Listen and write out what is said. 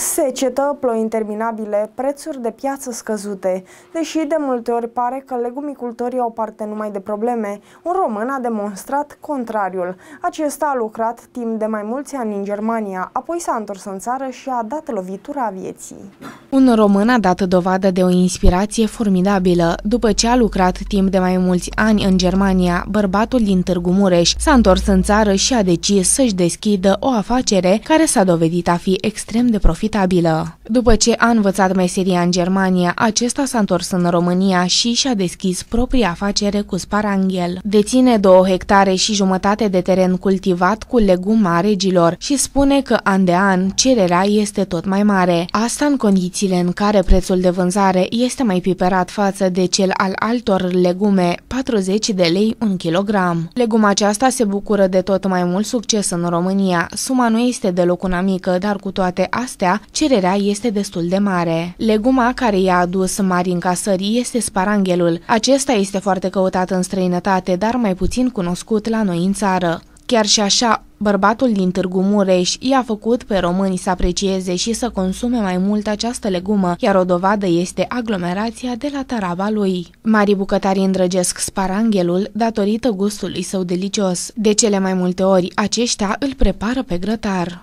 Secetă, ploi interminabile, prețuri de piață scăzute. Deși de multe ori pare că legumicultorii au parte numai de probleme, un român a demonstrat contrariul. Acesta a lucrat timp de mai mulți ani în Germania, apoi s-a întors în țară și a dat lovitura vieții. Un român a dat dovadă de o inspirație formidabilă. După ce a lucrat timp de mai mulți ani în Germania, bărbatul din Târgu Mureș s-a întors în țară și a decis să-și deschidă o afacere care s-a dovedit a fi extrem de profitabilă. După ce a învățat meseria în Germania, acesta s-a întors în România și și-a deschis propria afacere cu sparanghel. Deține două hectare și jumătate de teren cultivat cu leguma regilor și spune că an de an cererea este tot mai mare. Asta în condiții Condițiile în care prețul de vânzare este mai piperat față de cel al altor legume, 40 de lei un kilogram. Leguma aceasta se bucură de tot mai mult succes în România. Suma nu este deloc una mică, dar cu toate astea, cererea este destul de mare. Leguma care i-a adus mari încasări este sparanghelul. Acesta este foarte căutat în străinătate, dar mai puțin cunoscut la noi în țară. Chiar și așa, bărbatul din Târgu Mureș i-a făcut pe români să aprecieze și să consume mai mult această legumă, iar o dovadă este aglomerația de la taraba lui. Mari bucătari îndrăgesc sparanghelul datorită gustului său delicios. De cele mai multe ori, aceștia îl prepară pe grătar.